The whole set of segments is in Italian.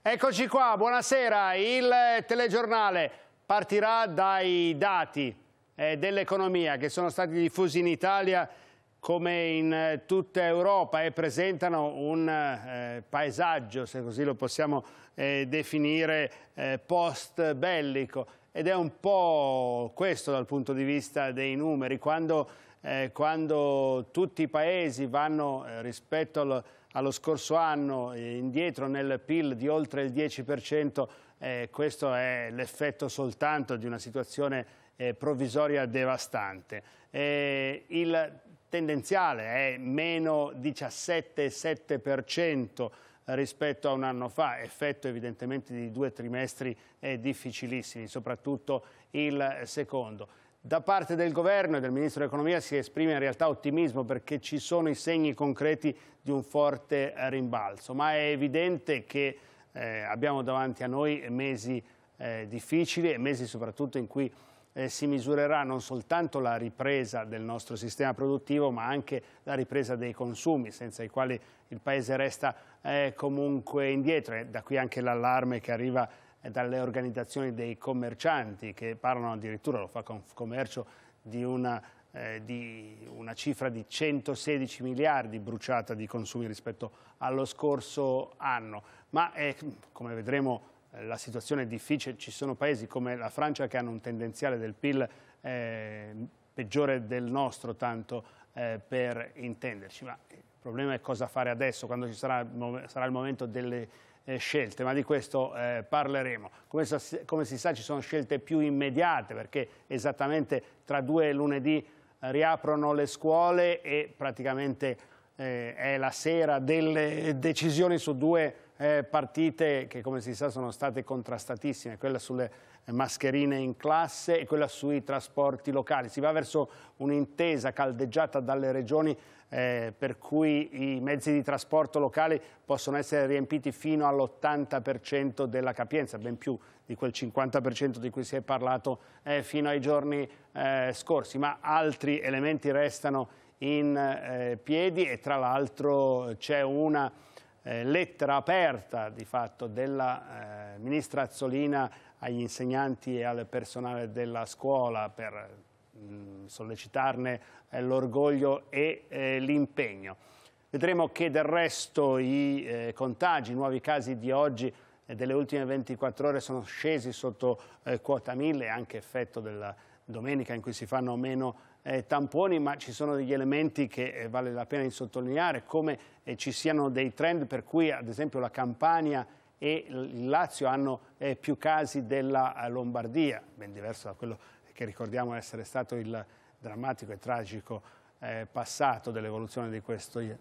Eccoci qua, buonasera, il telegiornale partirà dai dati eh, dell'economia che sono stati diffusi in Italia come in eh, tutta Europa e presentano un eh, paesaggio, se così lo possiamo eh, definire, eh, post bellico ed è un po' questo dal punto di vista dei numeri, quando, eh, quando tutti i paesi vanno rispetto al allo scorso anno, eh, indietro nel PIL di oltre il 10%, eh, questo è l'effetto soltanto di una situazione eh, provvisoria devastante. Eh, il tendenziale è meno 17,7% rispetto a un anno fa, effetto evidentemente di due trimestri eh, difficilissimi, soprattutto il secondo. Da parte del governo e del ministro dell'economia si esprime in realtà ottimismo perché ci sono i segni concreti di un forte eh, rimbalzo, ma è evidente che eh, abbiamo davanti a noi mesi eh, difficili e mesi soprattutto in cui eh, si misurerà non soltanto la ripresa del nostro sistema produttivo ma anche la ripresa dei consumi senza i quali il Paese resta eh, comunque indietro e da qui anche l'allarme che arriva dalle organizzazioni dei commercianti che parlano addirittura, lo fa Confcommercio, di una, eh, di una cifra di 116 miliardi bruciata di consumi rispetto allo scorso anno. Ma è, eh, come vedremo eh, la situazione è difficile, ci sono paesi come la Francia che hanno un tendenziale del PIL eh, peggiore del nostro, tanto eh, per intenderci, ma il problema è cosa fare adesso, quando sarà, sarà il momento delle eh, scelte, ma di questo eh, parleremo. Come, so, come, si sa ci sono scelte più immediate perché esattamente tra due lunedì eh, riaprono le scuole e praticamente eh, è la sera delle eh, decisioni su due eh, partite che come si sa sono state contrastatissime, quella sulle mascherine in classe e quella sui trasporti locali. Si va verso un'intesa caldeggiata dalle regioni eh, per cui i mezzi di trasporto locali possono essere riempiti fino all'80% della capienza, ben più di quel 50% di cui si è parlato eh, fino ai giorni eh, scorsi, ma altri elementi restano in eh, piedi e tra l'altro c'è una eh, lettera aperta di fatto della eh, ministra Azzolina agli insegnanti e al personale della scuola per mh, mm, sollecitarne eh, l'orgoglio e eh, l'impegno. Vedremo che del resto i eh, contagi, i nuovi casi di oggi e eh, delle ultime 24 ore sono scesi sotto quota 1000 anche effetto della domenica in cui si fanno meno eh, tamponi, ma ci sono degli elementi che eh, vale la pena di sottolineare, come eh, ci siano dei trend per cui ad esempio la Campania e il Lazio hanno eh, più casi della eh, Lombardia, ben diverso da quello che ricordiamo essere stato il drammatico e tragico eh, passato dell'evoluzione di,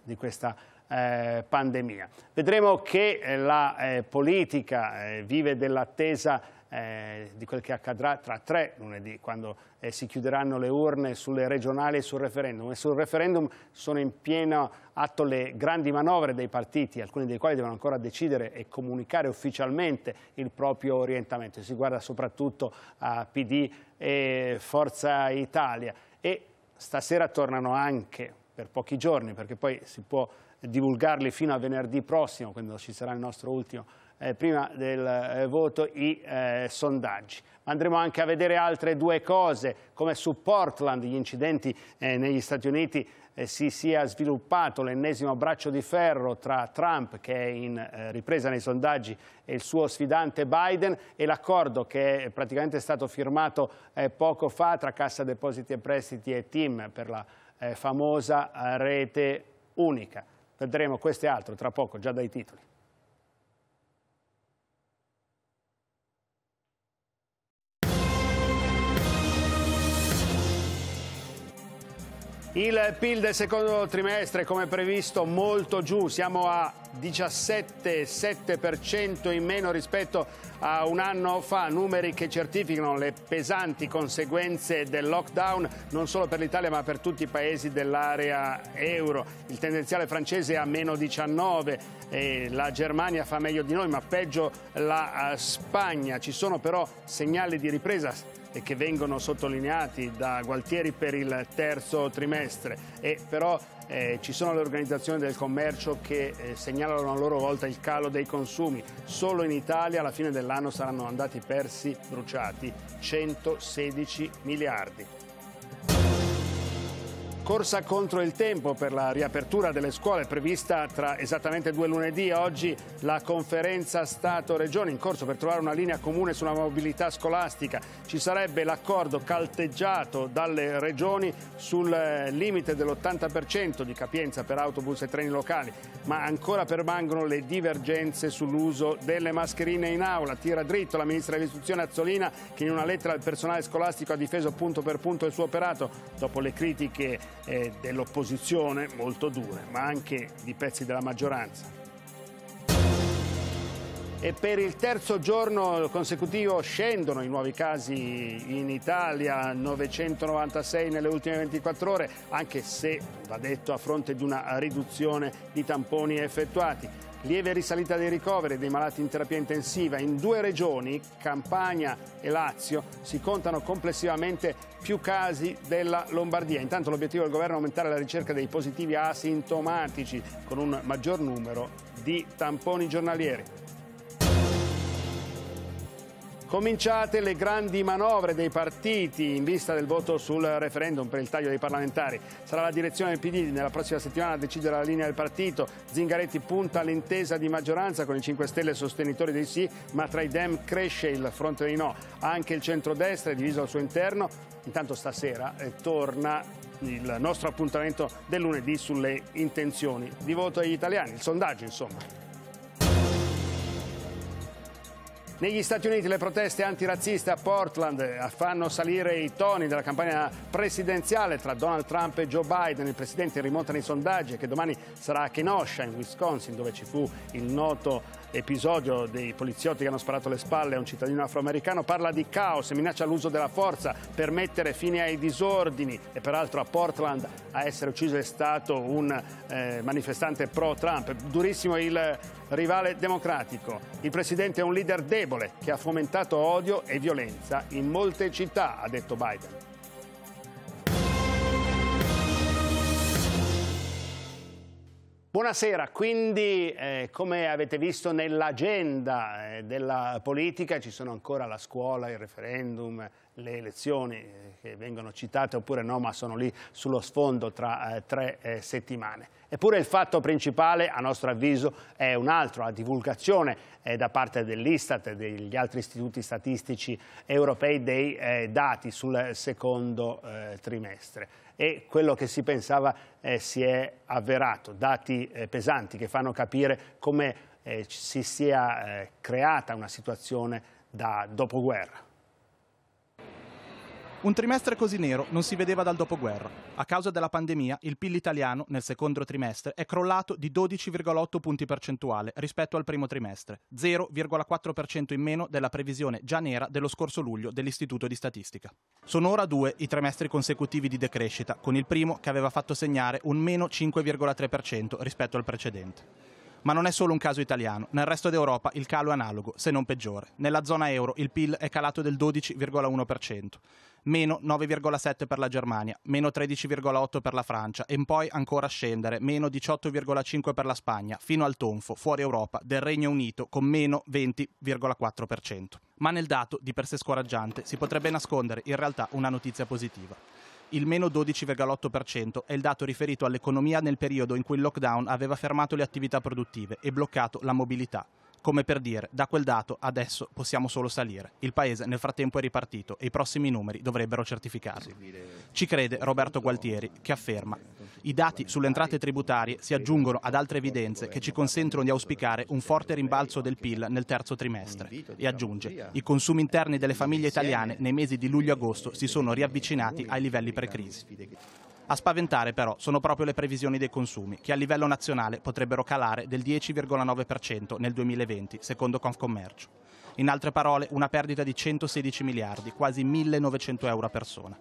di, questa eh, pandemia. Vedremo che la politica vive dell'attesa eh, di quel che accadrà tra tre lunedì, quando eh, si chiuderanno le urne sulle regionali e sul referendum. E sul referendum sono in pieno atto le grandi manovre dei partiti, alcuni dei quali devono ancora decidere e comunicare ufficialmente il proprio orientamento. Si guarda soprattutto a PD e Forza Italia. E stasera tornano anche per pochi giorni, perché poi si può divulgarli fino a venerdì prossimo, quando ci sarà il nostro ultimo eh, prima del eh, voto i eh, sondaggi. Andremo anche a vedere altre due cose, come su Portland gli incidenti eh, negli Stati Uniti si sia sviluppato l'ennesimo braccio di ferro tra Trump, che è in ripresa nei sondaggi, e il suo sfidante Biden, e l'accordo che è praticamente stato firmato poco fa tra Cassa Depositi e Prestiti e Team per la famosa rete unica. Vedremo questo e altro tra poco, già dai titoli. Il PIL del secondo trimestre, come previsto, molto giù, siamo a 17,7% in meno rispetto a un anno fa, numeri che certificano le pesanti conseguenze del lockdown non solo per l'Italia ma per tutti i paesi dell'area euro. Il tendenziale francese è a meno 19, la Germania fa meglio di noi ma peggio la eh, Spagna. Ci sono però segnali di ripresa e che vengono sottolineati da Gualtieri per il terzo trimestre e però eh, ci sono le organizzazioni del commercio che eh, segnalano a loro volta il calo dei consumi. Solo in Italia alla fine dell'anno saranno andati persi, bruciati 116 miliardi corsa contro il tempo per la riapertura delle scuole prevista tra esattamente due lunedì. Oggi la conferenza Stato-Regione in corso per trovare una linea comune sulla mobilità scolastica. Ci sarebbe l'accordo calteggiato dalle regioni sul eh, limite dell'80% di capienza per autobus e treni locali, ma ancora permangono le divergenze sull'uso delle mascherine in aula. Tira dritto la ministra dell'istruzione Azzolina che in una lettera al personale scolastico ha difeso punto per punto il suo operato dopo le critiche eh, dell'opposizione molto dure, ma anche di pezzi della maggioranza e per il terzo giorno consecutivo scendono i nuovi casi in Italia, 996 nelle ultime 24 ore, anche se, va detto, a fronte di una riduzione di tamponi effettuati. Lieve risalita dei ricoveri dei malati in terapia intensiva. In due regioni, Campania e Lazio, si contano complessivamente più casi della Lombardia. Intanto l'obiettivo del governo è aumentare la ricerca dei positivi asintomatici con un maggior numero di tamponi giornalieri. Cominciate le grandi manovre dei partiti in vista del voto sul referendum per il taglio dei parlamentari. Sarà la direzione del PD nella prossima settimana a decidere la linea del partito. Zingaretti punta all'intesa di maggioranza con i 5 Stelle sostenitori dei sì, ma tra i Dem cresce il fronte dei no. Anche il centrodestra è diviso al suo interno. Intanto stasera eh, torna il nostro appuntamento del lunedì sulle intenzioni di voto agli italiani, il sondaggio insomma. Negli Stati Uniti le proteste antirazziste a Portland eh, fanno salire i toni della campagna presidenziale tra Donald Trump e Joe Biden. Il presidente rimonta nei sondaggi che domani sarà a Kenosha, in Wisconsin, dove ci fu il noto episodio dei poliziotti che hanno sparato le spalle a un cittadino afroamericano. Parla di caos e minaccia l'uso della forza per mettere fine ai disordini. E peraltro a Portland a essere ucciso è stato un eh, manifestante pro-Trump. Durissimo il rivale democratico. Il presidente è un leader debole che ha fomentato odio e violenza in molte città, ha detto Biden. Buonasera, quindi eh, come avete visto nell'agenda eh, della politica ci sono ancora la scuola, il referendum, le elezioni eh, che vengono citate oppure no, ma sono lì sullo sfondo tra eh, tre eh, settimane. Eppure il fatto principale, a nostro avviso, è un altro, la divulgazione eh, da parte dell'Istat e degli altri istituti statistici europei dei eh, dati sul secondo trimestre. E quello che si pensava si è avverato, dati pesanti che fanno capire come si sia creata una situazione da dopoguerra. Un trimestre così nero non si vedeva dal dopoguerra. A causa della pandemia, il PIL italiano nel secondo trimestre è crollato di 12,8 punti percentuale rispetto al primo trimestre, 0,4% in meno della previsione già nera dello scorso luglio dell'Istituto di Statistica. Sono ora due i trimestri consecutivi di decrescita, con il primo che aveva fatto segnare un meno 5,3% rispetto al precedente. Ma non è solo un caso italiano. Nel resto d'Europa il calo è analogo, se non peggiore. Nella zona euro il PIL è calato del 12,1%, meno 9,7% per la Germania, meno 13,8% per la Francia e poi ancora scendere, meno 18,5% per la Spagna, fino al tonfo, fuori Europa, del Regno Unito con meno 20,4%. Ma nel dato, di per sé scoraggiante, si potrebbe nascondere in realtà una notizia positiva il meno 12,8% è il dato riferito all'economia nel periodo in cui il lockdown aveva fermato le attività produttive e bloccato la mobilità come per dire da quel dato adesso possiamo solo salire. Il paese nel frattempo è ripartito e i prossimi numeri dovrebbero certificarlo. Ci crede Roberto Gualtieri che afferma i dati sulle entrate tributarie si aggiungono ad altre evidenze che ci consentono di auspicare un forte rimbalzo del PIL nel terzo trimestre e aggiunge i consumi interni delle famiglie italiane nei mesi di luglio agosto si sono riavvicinati ai livelli pre-crisi. A spaventare però sono proprio le previsioni dei consumi, che a livello nazionale potrebbero calare del 10,9% nel 2020, secondo Confcommercio. In altre parole, una perdita di 116 miliardi, quasi 1.900 euro a persona.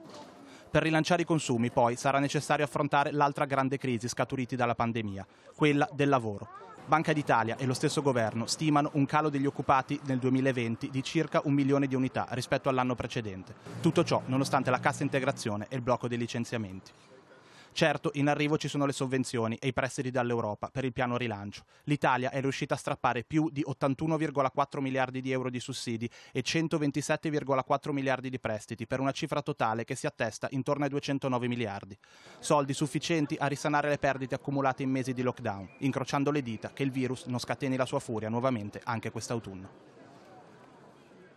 Per rilanciare i consumi, poi, sarà necessario affrontare l'altra grande crisi scaturita dalla pandemia, quella del lavoro. Banca d'Italia e lo stesso governo stimano un calo degli occupati nel 2020 di circa un milione di unità rispetto all'anno precedente. Tutto ciò nonostante la cassa integrazione e il blocco dei licenziamenti. Certo, in arrivo ci sono le sovvenzioni e i prestiti dall'Europa per il piano rilancio. L'Italia è riuscita a strappare più di 81,4 miliardi di euro di sussidi e 127,4 miliardi di prestiti per una cifra totale che si attesta intorno ai 209 miliardi. Soldi sufficienti a risanare le perdite accumulate in mesi di lockdown, incrociando le dita che il virus non scateni la sua furia nuovamente anche quest'autunno.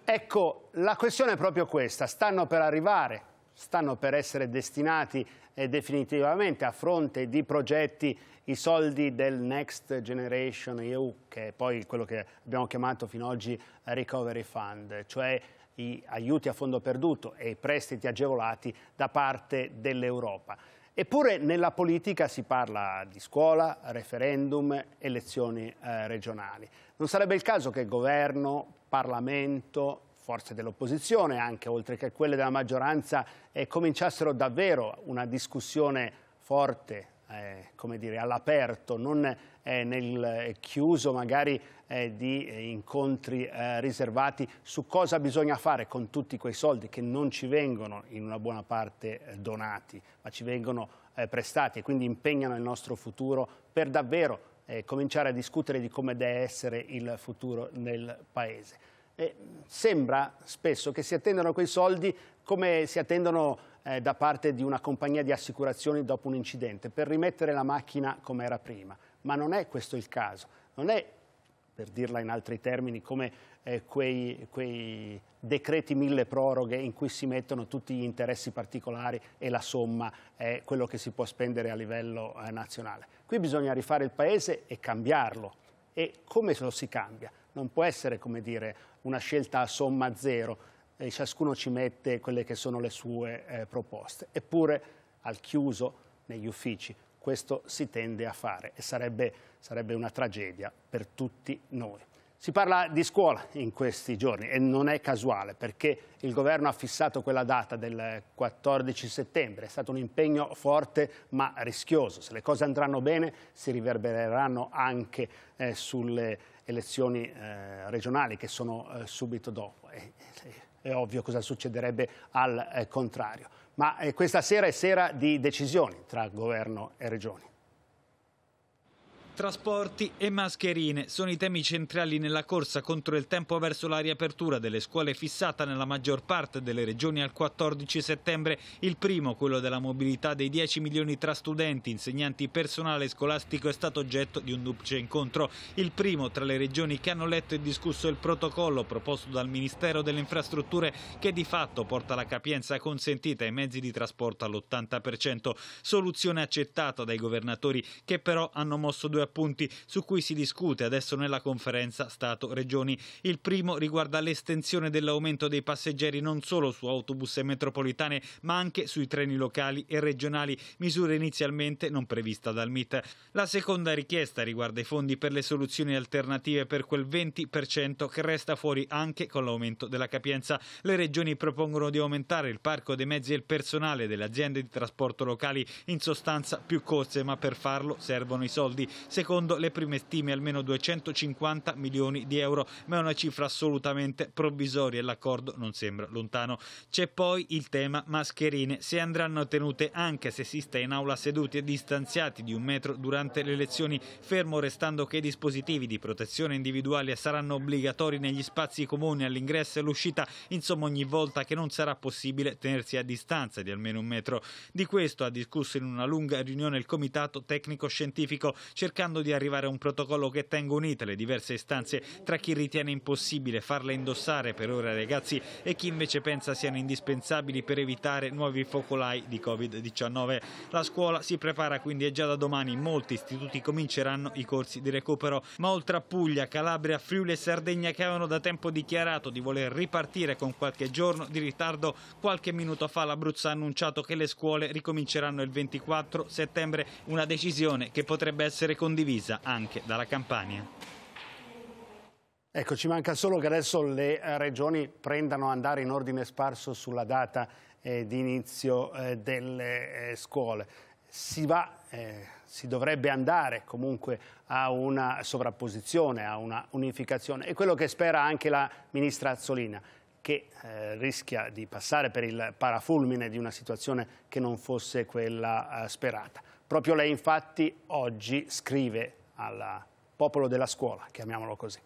Ecco, la questione è proprio questa. Stanno per arrivare, stanno per essere destinati definitivamente a fronte di progetti i soldi del Next Generation EU, che è poi quello che abbiamo chiamato fino ad oggi Recovery Fund, cioè gli aiuti a fondo perduto e i prestiti agevolati da parte dell'Europa. Eppure nella politica si parla di scuola, referendum, elezioni eh, regionali. Non sarebbe il caso che governo, Parlamento forze dell'opposizione anche, oltre che quelle della maggioranza, eh, cominciassero davvero una discussione forte, eh, come dire, all'aperto, non eh, nel eh, chiuso magari eh, di eh, incontri riservati su cosa bisogna fare con tutti quei soldi che non ci vengono in una buona parte donati, ma ci vengono prestati e quindi impegnano il nostro futuro per davvero cominciare a discutere di come deve essere il futuro nel Paese eh, sembra spesso che si attendano quei soldi come si attendono eh, da parte di una compagnia di assicurazioni dopo un incidente, per rimettere la macchina come era prima. Ma non è questo il caso. Non è, per dirla in altri termini, come eh, quei, quei, decreti mille proroghe in cui si mettono tutti gli interessi particolari e la somma è quello che si può spendere a livello eh, nazionale. Qui bisogna rifare il Paese e cambiarlo. E come lo si cambia? non può essere dire, una scelta a somma zero, e ciascuno ci mette quelle che sono le sue eh, proposte. Eppure al chiuso negli uffici questo si tende a fare e sarebbe, sarebbe una tragedia per tutti noi. Si parla di scuola in questi giorni e non è casuale perché il governo ha fissato quella data del 14 settembre, è stato un impegno forte ma rischioso, se le cose andranno bene si riverbereranno anche eh, sulle elezioni eh, regionali che sono eh, subito dopo. È, è, ovvio cosa succederebbe al eh, contrario. Ma eh, questa sera è sera di decisioni tra governo e regioni trasporti e mascherine sono i temi centrali nella corsa contro il tempo verso la riapertura delle scuole fissata nella maggior parte delle regioni al 14 settembre. Il primo, quello della mobilità dei 10 milioni tra studenti, insegnanti, personale scolastico, è stato oggetto di un duplice incontro. Il primo tra le regioni che hanno letto e discusso il protocollo proposto dal Ministero delle Infrastrutture che di fatto porta la capienza consentita ai mezzi di trasporto all'80%. Soluzione accettata dai governatori che però hanno mosso due punti su cui si discute adesso nella conferenza Stato-Regioni. Il primo riguarda l'estensione dell'aumento dei passeggeri non solo su autobus e metropolitane, ma anche sui treni locali e regionali, misura inizialmente non prevista dal MIT. La seconda richiesta riguarda i fondi per le soluzioni alternative per quel 20% che resta fuori anche con l'aumento della capienza. Le regioni propongono di aumentare il parco dei mezzi e il personale delle aziende di trasporto locali, in sostanza più corse, ma per farlo servono i soldi. Se secondo le prime stime almeno 250 milioni di euro, ma è una cifra assolutamente provvisoria e l'accordo non sembra lontano. C'è poi il tema mascherine, se andranno tenute anche se si sta in aula seduti e distanziati di un metro durante le lezioni, fermo restando che i dispositivi di protezione individuale saranno obbligatori negli spazi comuni all'ingresso e all'uscita, insomma ogni volta che non sarà possibile tenersi a distanza di almeno un metro. Di questo ha discusso in una lunga riunione il Comitato Tecnico Scientifico cercando cercando di arrivare a un protocollo che tenga unite le diverse istanze tra chi ritiene impossibile farle indossare per ora ai ragazzi e chi invece pensa siano indispensabili per evitare nuovi focolai di Covid-19. La scuola si prepara quindi e già da domani molti istituti cominceranno i corsi di recupero, ma oltre a Puglia, Calabria, Friuli e Sardegna che avevano da tempo dichiarato di voler ripartire con qualche giorno di ritardo, qualche minuto fa l'Abruzzo ha annunciato che le scuole ricominceranno il 24 settembre, una decisione che potrebbe essere considerata condivisa anche dalla Campania. Ecco, ci manca solo che adesso le eh, regioni prendano andare in ordine sparso sulla data eh, di inizio eh, delle eh, scuole. Si, va, eh, si dovrebbe andare comunque a una sovrapposizione, a una unificazione. È quello che spera anche la ministra Azzolina, che eh, rischia di passare per il parafulmine di una situazione che non fosse quella sperata. Proprio lei infatti oggi scrive al popolo della scuola, chiamiamolo così.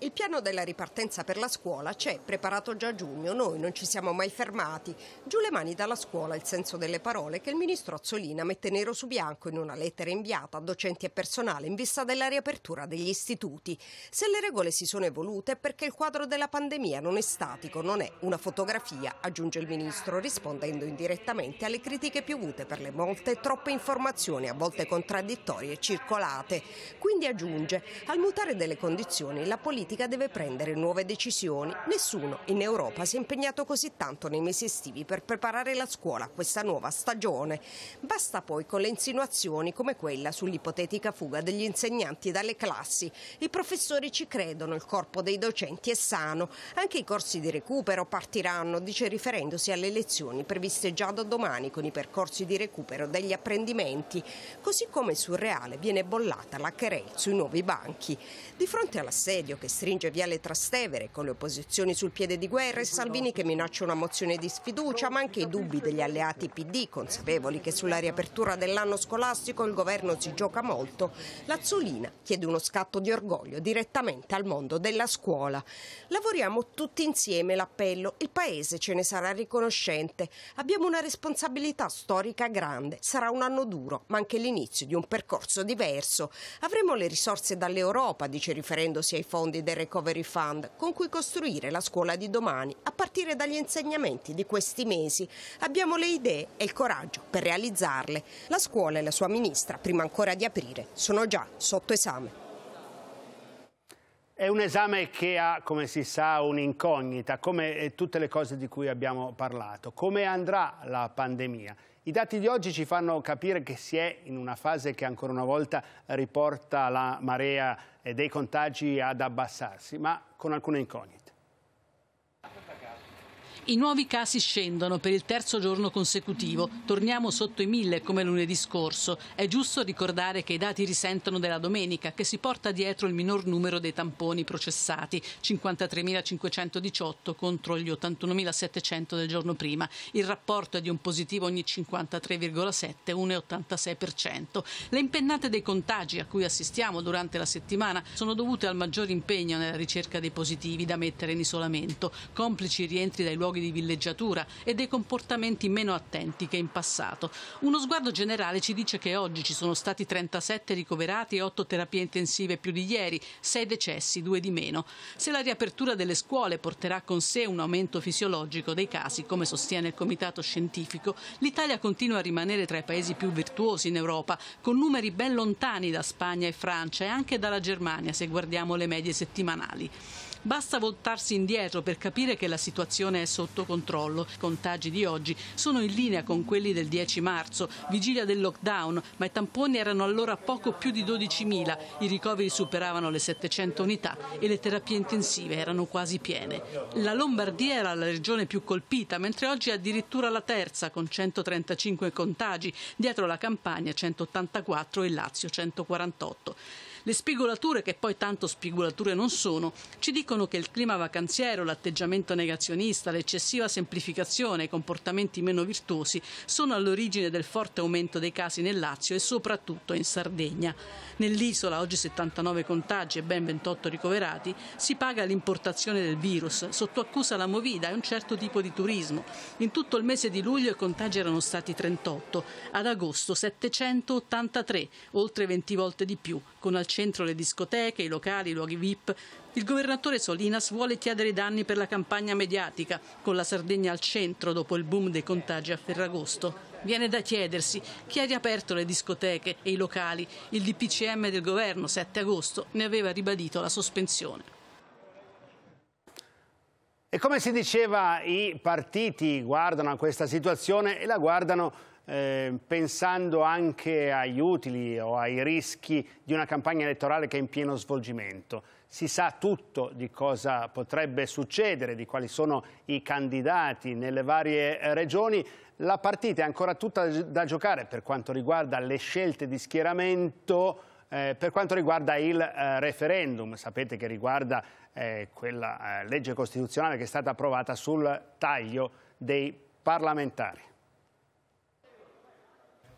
Il piano della ripartenza per la scuola c'è, preparato già a giugno, noi non ci siamo mai fermati. Giù le mani dalla scuola, il senso delle parole che il ministro Azzolina mette nero su bianco in una lettera inviata a docenti e personale in vista della riapertura degli istituti. Se le regole si sono evolute è perché il quadro della pandemia non è statico, non è una fotografia, aggiunge il ministro, rispondendo indirettamente alle critiche piovute per le molte e troppe informazioni, a volte contraddittorie, circolate. Quindi aggiunge, al mutare delle condizioni la politica politica deve prendere nuove decisioni. Nessuno in Europa si è impegnato così tanto nei mesi estivi per preparare la scuola a questa nuova stagione. Basta poi con le insinuazioni come quella sull'ipotetica fuga degli insegnanti dalle classi. I professori ci credono, il corpo dei docenti è sano. Anche i corsi di recupero partiranno, dice riferendosi alle lezioni previste già da domani con i percorsi di recupero degli apprendimenti. Così come surreale viene bollata la querel sui nuovi banchi. Di fronte all'assedio che stringe Viale Trastevere con le opposizioni sul piede di guerra e Salvini che minaccia una mozione di sfiducia, ma anche i dubbi degli alleati PD, consapevoli che sulla riapertura dell'anno scolastico il governo si gioca molto, Lazzolina chiede uno scatto di orgoglio direttamente al mondo della scuola. Lavoriamo tutti insieme l'appello, il Paese ce ne sarà riconoscente, abbiamo una responsabilità storica grande, sarà un anno duro, ma anche l'inizio di un percorso diverso. Avremo le risorse dall'Europa, dice riferendosi ai fondi del Recovery Fund con cui costruire la scuola di domani a partire dagli insegnamenti di questi mesi. Abbiamo le idee e il coraggio per realizzarle. La scuola e la sua ministra, prima ancora di aprire, sono già sotto esame. È un esame che ha, come si sa, un'incognita, come eh, tutte le cose di cui abbiamo parlato. Come andrà la pandemia? I dati di oggi ci fanno capire che si è in una fase che ancora una volta riporta la marea eh, dei contagi ad abbassarsi, ma con alcune incognite. I nuovi casi scendono per il terzo giorno consecutivo, torniamo sotto i mille come lunedì scorso. È giusto ricordare che i dati risentono della domenica, che si porta dietro il minor numero dei tamponi processati, 53.518 contro gli 81.700 del giorno prima. Il rapporto è di un positivo ogni 53,7, 1,86%. Le impennate dei contagi a cui assistiamo durante la settimana sono dovute al maggior impegno nella ricerca dei positivi da mettere in isolamento, complici rientri dai luoghi luoghi di villeggiatura e dei comportamenti meno attenti che in passato. Uno sguardo generale ci dice che oggi ci sono stati 37 ricoverati e 8 terapie intensive più di ieri, 6 decessi, 2 di meno. Se la riapertura delle scuole porterà con sé un aumento fisiologico dei casi, come sostiene il Comitato Scientifico, l'Italia continua a rimanere tra i paesi più virtuosi in Europa, con numeri ben lontani da Spagna e Francia e anche dalla Germania se guardiamo le medie settimanali. Basta voltarsi indietro per capire che la situazione è sotto controllo. I contagi di oggi sono in linea con quelli del 10 marzo, vigilia del lockdown, ma i tamponi erano allora poco più di 12.000, i ricoveri superavano le 700 unità e le terapie intensive erano quasi piene. La Lombardia era la regione più colpita, mentre oggi è addirittura la terza con 135 contagi, dietro la Campania 184 e il Lazio 148. Le spigolature, che poi tanto spigolature non sono, ci dicono che il clima vacanziero, l'atteggiamento negazionista, l'eccessiva semplificazione, e i comportamenti meno virtuosi sono all'origine del forte aumento dei casi nel Lazio e soprattutto in Sardegna. Nell'isola, oggi 79 contagi e ben 28 ricoverati, si paga l'importazione del virus, sotto accusa la movida e un certo tipo di turismo. In tutto il mese di luglio i contagi erano stati 38, ad agosto 783, oltre 20 volte di più, con al centro le discoteche, i locali, i luoghi VIP, il governatore Solinas vuole chiedere danni per la campagna mediatica, con la Sardegna al centro dopo il boom dei contagi a Ferragosto. Viene da chiedersi chi ha riaperto le discoteche e i locali. Il DPCM del governo 7 agosto ne aveva ribadito la sospensione. E come si diceva, i partiti guardano a questa situazione e la guardano Ehm, pensando anche agli utili o ai rischi di una campagna elettorale che è in pieno svolgimento. Si sa tutto di cosa potrebbe succedere, di quali sono i candidati nelle varie regioni. La partita è ancora tutta da giocare per quanto riguarda le scelte di schieramento eh, per quanto riguarda il eh, referendum, sapete che riguarda eh, quella eh, legge costituzionale che è stata approvata sul taglio dei parlamentari.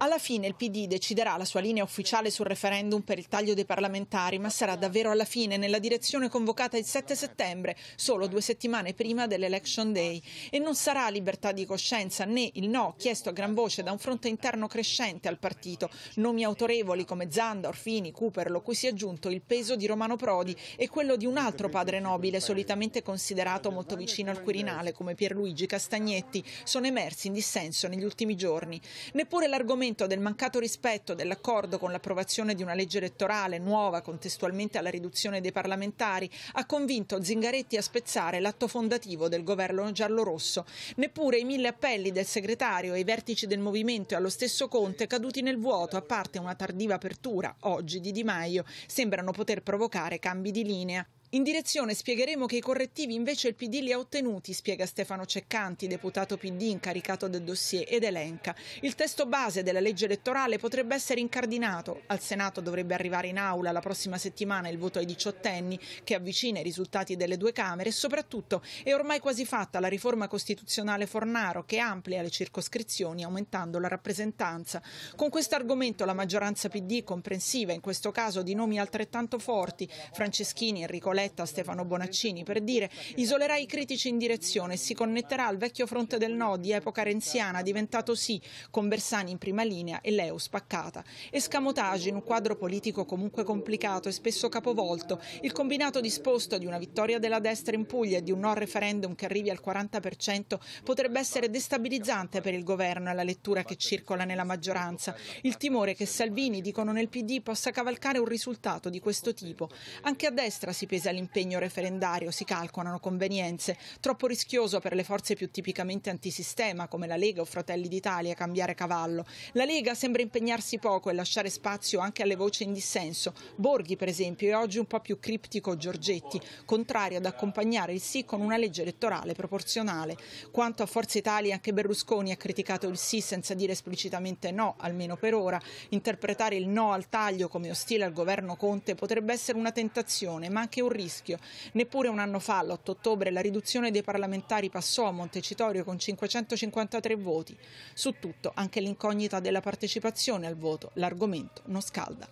Alla fine il PD deciderà la sua linea ufficiale sul referendum per il taglio dei parlamentari, ma sarà davvero alla fine, nella direzione convocata il 7 settembre, solo due settimane prima dell'Election Day. E non sarà libertà di coscienza né il no chiesto a gran voce da un fronte interno crescente al partito, nomi autorevoli come Zanda, Orfini, Cuperlo, cui si è aggiunto il peso di Romano Prodi e quello di un altro padre nobile solitamente considerato molto vicino al Quirinale come Pierluigi Castagnetti, sono emersi in dissenso negli ultimi giorni. Neppure l'argomento accertamento del mancato rispetto dell'accordo con l'approvazione di una legge elettorale nuova contestualmente alla riduzione dei parlamentari ha convinto Zingaretti a spezzare l'atto fondativo del governo giallorosso. Neppure i mille appelli del segretario ai vertici del movimento e allo stesso Conte caduti nel vuoto, a parte una tardiva apertura oggi di Di Maio, sembrano poter provocare cambi di linea. In direzione spiegheremo che i correttivi invece il PD li ha ottenuti, spiega Stefano Ceccanti, deputato PD incaricato del dossier, ed elenca. Il testo base della legge elettorale potrebbe essere incardinato. Al Senato dovrebbe arrivare in aula la prossima settimana il voto ai diciottenni, che avvicina i risultati delle due Camere e soprattutto è ormai quasi fatta la riforma costituzionale Fornaro che amplia le circoscrizioni aumentando la rappresentanza. Con questo argomento la maggioranza PD, comprensiva in questo caso di nomi altrettanto forti, Franceschini, Enrico Letta Stefano Bonaccini per dire isolerà i critici in direzione e si connetterà al vecchio fronte del no di epoca renziana diventato sì con Bersani in prima linea e Leo spaccata. Escamotage in un quadro politico comunque complicato e spesso capovolto, il combinato disposto di una vittoria della destra in Puglia e di un no referendum che arrivi al 40% potrebbe essere destabilizzante per il governo e la lettura che circola nella maggioranza. Il timore che Salvini, dicono nel PD, possa cavalcare un risultato di questo tipo. Anche a destra si pesa l'impegno referendario, si calcolano convenienze. Troppo rischioso per le forze più tipicamente antisistema, come la Lega o Fratelli d'Italia, cambiare cavallo. La Lega sembra impegnarsi poco e lasciare spazio anche alle voci in dissenso. Borghi, per esempio, è oggi un po' più criptico Giorgetti, contrario ad accompagnare il sì con una legge elettorale proporzionale. Quanto a Forza Italia, anche Berlusconi ha criticato il sì senza dire esplicitamente no, almeno per ora. Interpretare il no al taglio come ostile al governo Conte potrebbe essere una tentazione, ma anche un rischio rischio. Neppure un anno fa, l'8 ottobre, la riduzione dei parlamentari passò a Montecitorio con 553 voti. Su tutto anche l'incognita della partecipazione al voto. L'argomento non scalda.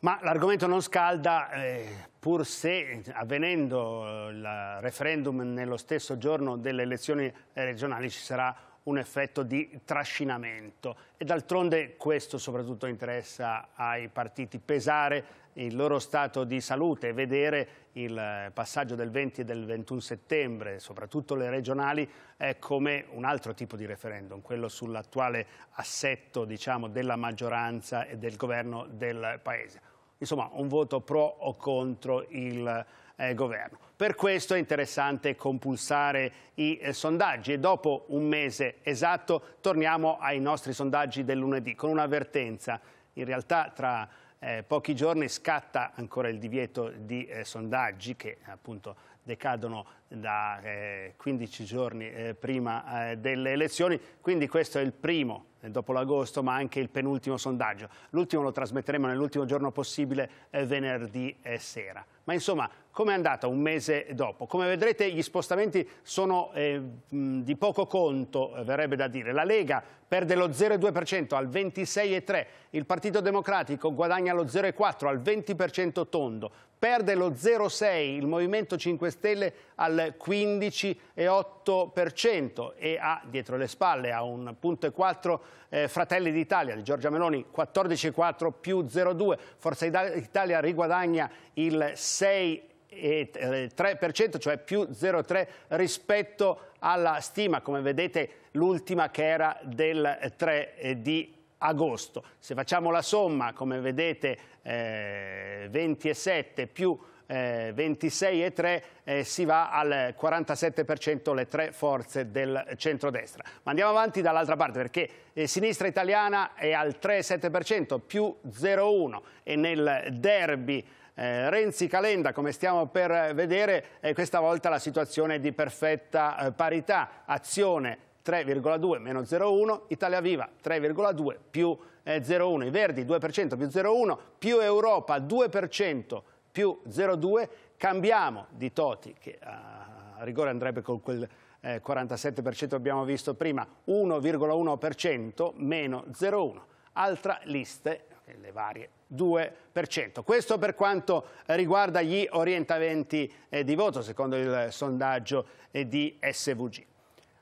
Ma l'argomento non scalda, eh, pur se eh, avvenendo il eh, referendum nello stesso giorno delle elezioni regionali ci sarà un effetto di trascinamento e d'altronde questo soprattutto interessa ai partiti pesare il loro stato di salute e vedere il passaggio del 20 e del 21 settembre, soprattutto le regionali, è come un altro tipo di referendum, quello sull'attuale assetto diciamo, della maggioranza e del governo del Paese. Insomma, un voto pro o contro il eh, governo. Per questo è interessante compulsare i eh, sondaggi e dopo un mese esatto torniamo ai nostri sondaggi del lunedì con un'avvertenza. In realtà tra eh, pochi giorni scatta ancora il divieto di eh, sondaggi che appunto decadono da eh, 15 giorni eh, prima eh, delle elezioni, quindi questo è il primo eh, dopo l'agosto, ma anche il penultimo sondaggio. L'ultimo lo trasmetteremo nell'ultimo giorno possibile, eh, venerdì eh, sera. Ma insomma, com'è andata un mese dopo? Come vedrete gli spostamenti sono eh, di poco conto, verrebbe da dire. La Lega perde lo 0,2% al 26,3%, il Partito Democratico guadagna lo 0,4% al 20% tondo, perde lo 0,6% il Movimento 5 Stelle al 15,8% e ha dietro le spalle a un punto e 4 eh, Fratelli d'Italia di Giorgia Meloni 14,4 più 0,2, Forza Italia riguadagna il 6,3%, eh, cioè più 0,3 rispetto alla stima, come vedete l'ultima che era del 3 eh, di agosto. Se facciamo la somma, come vedete eh, 27 più 26,3 eh, eh, si va al 47% le tre forze del centrodestra. Ma andiamo avanti dall'altra parte perché eh, sinistra italiana è al 3,7% più 0,1 e nel derby eh, Renzi Calenda, come stiamo per vedere, eh, questa volta la situazione è di perfetta eh, parità. Azione 3,2 meno 0,1, Italia Viva 3,2 più 0,1, eh, i Verdi 2% più 0,1, più Europa 2% più 0,2, cambiamo di Toti, che ah, a rigore andrebbe con quel 47% eh, che abbiamo visto prima, 1,1%, meno 0,1. Altra lista, eh, le varie 2%. Questo per quanto riguarda gli orientamenti eh, di voto, secondo il sondaggio di SVG.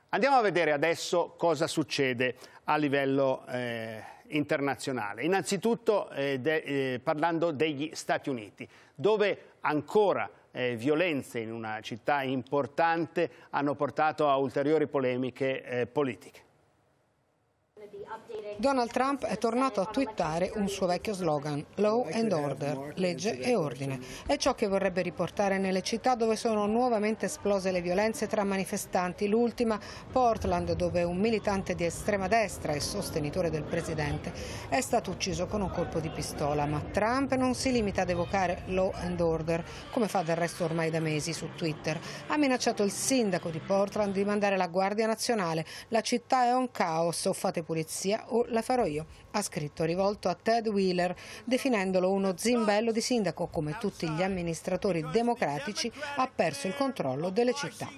Andiamo a vedere adesso cosa succede a livello eh, internazionale. Innanzitutto eh, de, eh, parlando degli Stati Uniti, dove ancora eh, violenze in una città importante hanno portato a ulteriori polemiche eh, politiche. Donald Trump è tornato a twittare un suo vecchio slogan, Law and Order, legge e ordine. È ciò che vorrebbe riportare nelle città dove sono nuovamente esplose le violenze tra manifestanti, l'ultima Portland dove un militante di estrema destra e sostenitore del presidente è stato ucciso con un colpo di pistola, ma Trump non si limita ad evocare Law and Order, come fa del resto ormai da mesi su Twitter. Ha minacciato il sindaco di Portland di mandare la Guardia Nazionale, la città è un caos o fate pulizia polizia o la farò io, ha scritto rivolto a Ted Wheeler, definendolo uno zimbello di sindaco come tutti gli amministratori democratici ha perso il controllo delle città.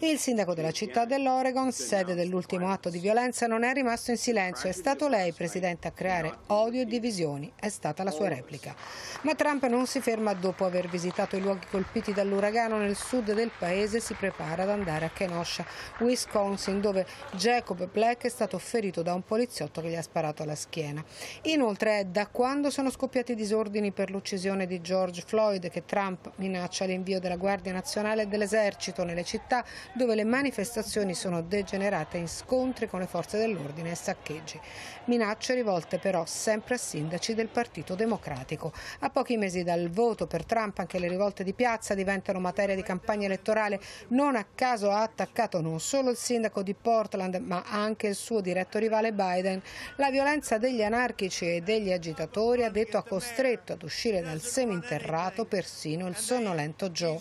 Il sindaco della città dell'Oregon, sede dell'ultimo atto di violenza, non è rimasto in silenzio, è stato lei, Presidente, a creare odio e divisioni, è stata la sua replica. Ma Trump non si ferma dopo aver visitato i luoghi colpiti dall'uragano nel sud del paese, si prepara ad andare a Kenosha, Wisconsin, dove Jacob Black è stato ferito da un poliziotto che gli ha sparato alla schiena. Inoltre è da quando sono scoppiati i disordini per l'uccisione di George Floyd che Trump minaccia l'invio della Guardia Nazionale e dell'Esercito nelle città dove le manifestazioni sono degenerate in scontri con le forze dell'ordine e saccheggi. Minacce rivolte però sempre a sindaci del Partito Democratico. A pochi mesi dal voto per Trump anche le rivolte di piazza diventano materia di campagna elettorale. Non a caso ha attaccato non solo il sindaco di Portland ma anche il suo diretto rivale Biden. La violenza degli anarchici e degli agitatori ha detto ha costretto ad uscire dal seminterrato persino il sonnolento Joe.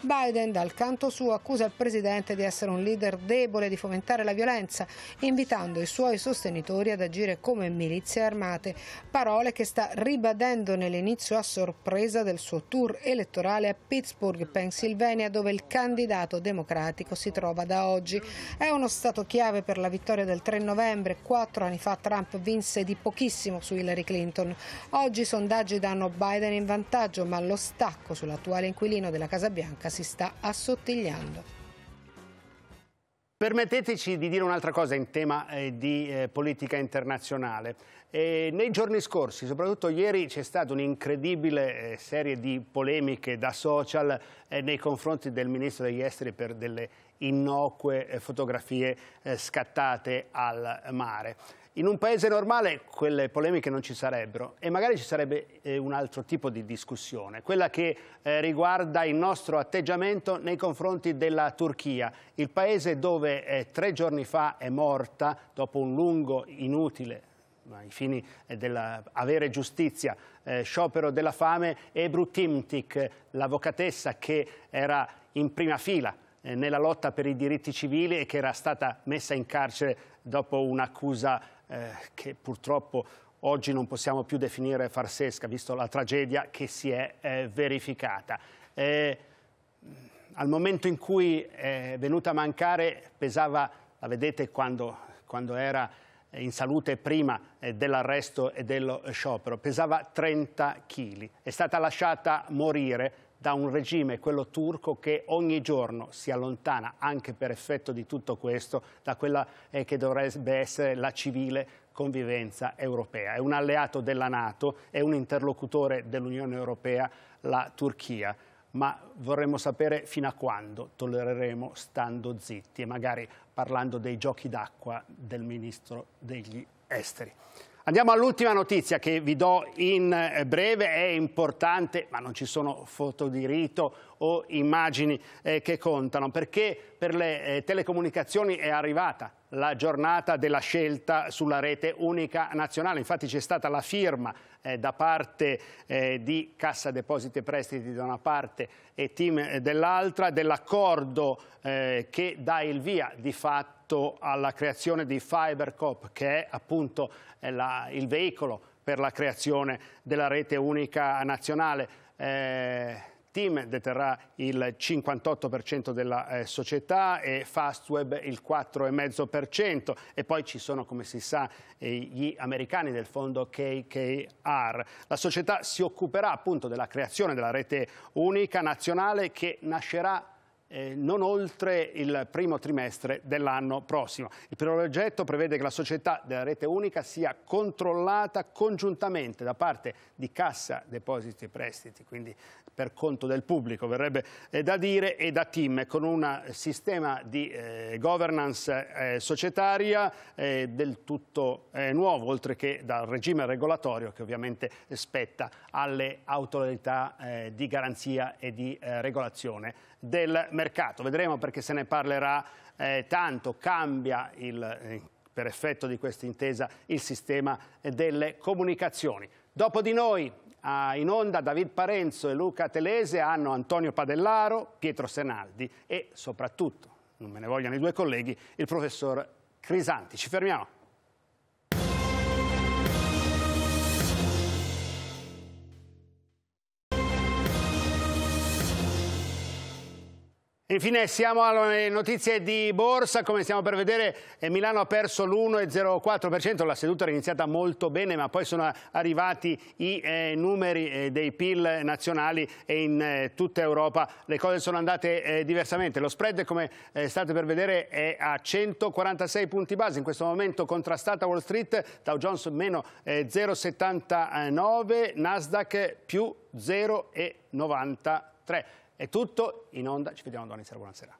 Biden dal canto suo accusa il presidente di essere un leader debole e di fomentare la violenza, invitando i suoi sostenitori ad agire come milizie armate, parole che sta ribadendo nell'inizio a sorpresa del suo tour elettorale a Pittsburgh, Pennsylvania, dove il candidato democratico si trova da oggi. È uno stato chiave per la vittoria del 3 novembre, Quattro anni fa Trump vinse di pochissimo su Hillary Clinton. Oggi i sondaggi danno Biden in vantaggio, ma lo stacco sull'attuale inquilino della Casa Bianca si sta assottigliando. Permetteteci di dire un'altra cosa in tema eh, di eh, politica internazionale. Eh, nei giorni scorsi, soprattutto ieri, c'è stata un'incredibile eh, serie di polemiche da social eh, nei confronti del ministro degli esteri per delle innocue eh, fotografie scattate al mare. In un paese normale quelle polemiche non ci sarebbero e magari ci sarebbe eh, un altro tipo di discussione, quella che eh, riguarda il nostro atteggiamento nei confronti della Turchia, il paese dove eh, tre giorni fa è morta, dopo un lungo, inutile, ai fini eh, dell'avere giustizia, eh, sciopero della fame, Ebru Timtik, l'avvocatessa che era in prima fila eh, nella lotta per i diritti civili e che era stata messa in carcere dopo un'accusa eh, che purtroppo oggi non possiamo più definire farsesca, visto la tragedia che si è eh, verificata. Eh, al momento in cui è venuta a mancare pesava, la vedete quando, quando era in salute prima eh, dell'arresto e dello sciopero, pesava 30 kg, è stata lasciata morire da un regime, quello turco, che ogni giorno si allontana, anche per effetto di tutto questo, da quella eh, che dovrebbe essere la civile convivenza europea. È un alleato della Nato, è un interlocutore dell'Unione Europea, la Turchia. Ma vorremmo sapere fino a quando tollereremo stando zitti e magari parlando dei giochi d'acqua del ministro degli esteri. Andiamo all'ultima notizia che vi do in eh, breve, è importante, ma non ci sono foto di rito o immagini eh, che contano, perché per le eh, telecomunicazioni è arrivata la giornata della scelta sulla rete unica nazionale. Infatti c'è stata la firma eh, da parte eh, di Cassa Depositi e Prestiti da una parte e Team eh, dell'altra dell'accordo che dà il via di fatto fatto alla creazione di FiberCop, che è appunto la, il veicolo per la creazione della rete unica nazionale. Eh, Team deterrà il 58% della eh, società e Fastweb il 4,5% e poi ci sono, come si sa, eh, gli americani del fondo KKR. La società si occuperà appunto della creazione della rete unica nazionale che nascerà eh, non oltre il primo trimestre dell'anno prossimo. Il progetto prevede che la società della rete unica sia controllata congiuntamente da parte di Cassa Depositi e Prestiti, quindi per conto del pubblico verrebbe eh, da dire, e da team con un sistema di eh, governance societaria del tutto nuovo, oltre che dal regime regolatorio che ovviamente spetta alle autorità di garanzia e di regolazione del mercato. Vedremo perché se ne parlerà eh, tanto, cambia il, eh, per effetto di questa intesa il sistema delle comunicazioni. Dopo di noi in onda David Parenzo e Luca Telese hanno Antonio Padellaro, Pietro Senaldi e soprattutto, non me ne vogliono i due colleghi, il professor Crisanti. Ci fermiamo. Infine siamo alle notizie di borsa, come stiamo per vedere eh, Milano ha perso l'1,04%, la seduta era iniziata molto bene ma poi sono arrivati i eh, numeri eh, dei PIL nazionali e in eh, tutta Europa le cose sono andate eh, diversamente, lo spread come eh, state per vedere è a 146 punti base, in questo momento contrastata Wall Street, Dow Jones meno 0,79, Nasdaq più 0,93. È tutto, in onda, ci vediamo domani sera, buonasera.